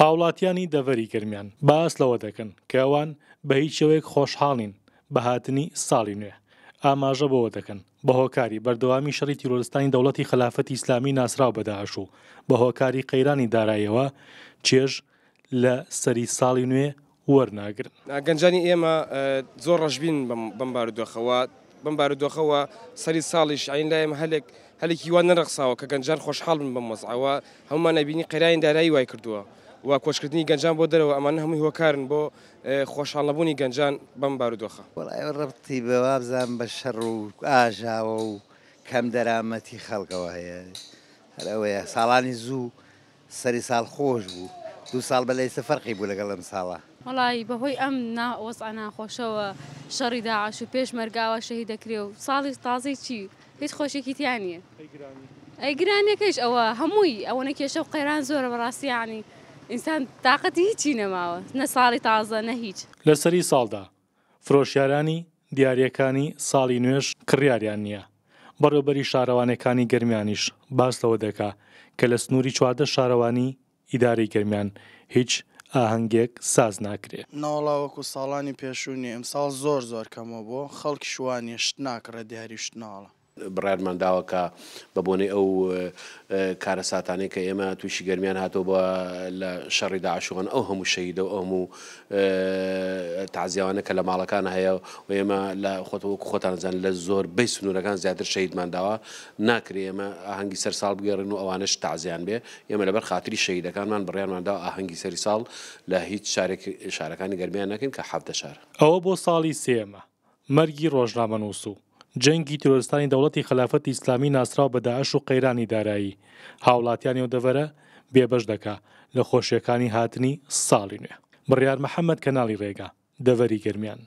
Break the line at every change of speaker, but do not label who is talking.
هاوڵاتیانی دەڤەری گرمیان باس لەوە دەکەن کەوان بە هیچ شوەیەک خۆشحاڵین بە هاتنی ساڵی نوێ ئاماژە بەوە دەکەن بە هۆکاری بەردەوامی شەڕی تیرۆلستانی دەوڵەتی خلافەتی ئیسلامی ناسراو بەداعش و بە هۆکاری قەیرانی دارایەوە چێژ لە سەری ساڵی نوێ وەرناگرن
گەنجانی ئێمە زۆر ڕژبین بم بارودۆخەوە بم بارودۆخەوە سەری ساڵیش عین لایم هەلێک هەلێکی وان نەرەخساوە کە گەنجان خۆشحاڵ بن بەم مەزعەوە هەمومان نبینی قەیرانی دارایی وای کردووە. و کۆچکردنی گەنجان بۆ دەرەوە ئەمانە هەمووی هۆکارن بۆ خۆشحاڵەبوونی گەنجان بەم بارودۆخە
ڕەتی بەوابزان بە شەڕ و ئاژاوە و کەم دەرامەتی خەڵکەوە هەیە هەرەوەیە ساڵانی زوو سەری ساڵ خۆش بوو دو ساڵ بەلای سەفەرقی بوو لەگەڵ ئەم ساڵە
وڵی بەهۆی ئەم ناوەسە ناخۆشەوە شەڕی داعاش و پێش مەرگاوە شەهی دەکرێ و ساڵی تازی چی هیچ خۆشێکی تیانە ئەی گرانیەکەش ئەوە هەمووی ئەوەنە کێشە و قەیران زۆرە بەڕاستیانی ئینسان تااقەتی هیچی نەماوە نە ساڵی تازە نە هیچ
لەسەری ساڵدا فرۆشیارانی دیارەکانی ساڵی نوێش کڕیاریان نییە بەڕێبەری شارەوانەکانی گررمیانیش باس لەوە دەکا کە لە سنووری چواردە شارەوانی ئیداری گررمیان هیچ ئاهنگێک ساز ناکرێت ناوڵاوەکو ساڵانی پێشوونی ئەمساڵ زۆر زۆر کەمەوە بۆ خەڵکی شوانی شت ناکڕە دیاری شتناڵە
بڕارمان داوەکە بە بۆنی ئەو کارە ساتانەی کە ئێمە تووشی گەرمیان هاتۆ بە لە شەڕی داعشوان ئەو هەموو شەیدە و ئەموو تازیاوانە کە لە ماڵەکان هەیە و ئێمە لە خۆتەوەکو خۆتانزان لە زۆر بی سنوورەکان زیاتر شەیدمان داوە ناکرێ ئێمە ئاهەنگی سەر ساڵ بگەڕن و ئەوانش تازیان بێ ئێمە لەبەر خاتری شەیدەکانمان بڕیانماندا ئاهەنگی سەری ساڵ لە هیچ شارەکانی گەرمیان نەکەن کە حەفتە شار
ئەوە بۆ ساڵی سێمە مەرگی ڕۆژنامە نووسوو جەنگی تۆرستانی دەوڵەتی خلافەتی ئیسلامی ناسرااو بەداعش و قەیرانی دارایی هاوڵاتیانی و دەڤەرە بێبەش دەکا لە خۆشیەکانی هاتنی ساڵی نوێ بڕیار محەممەد کەناڵی ڕێگا دەڤەری گرمیان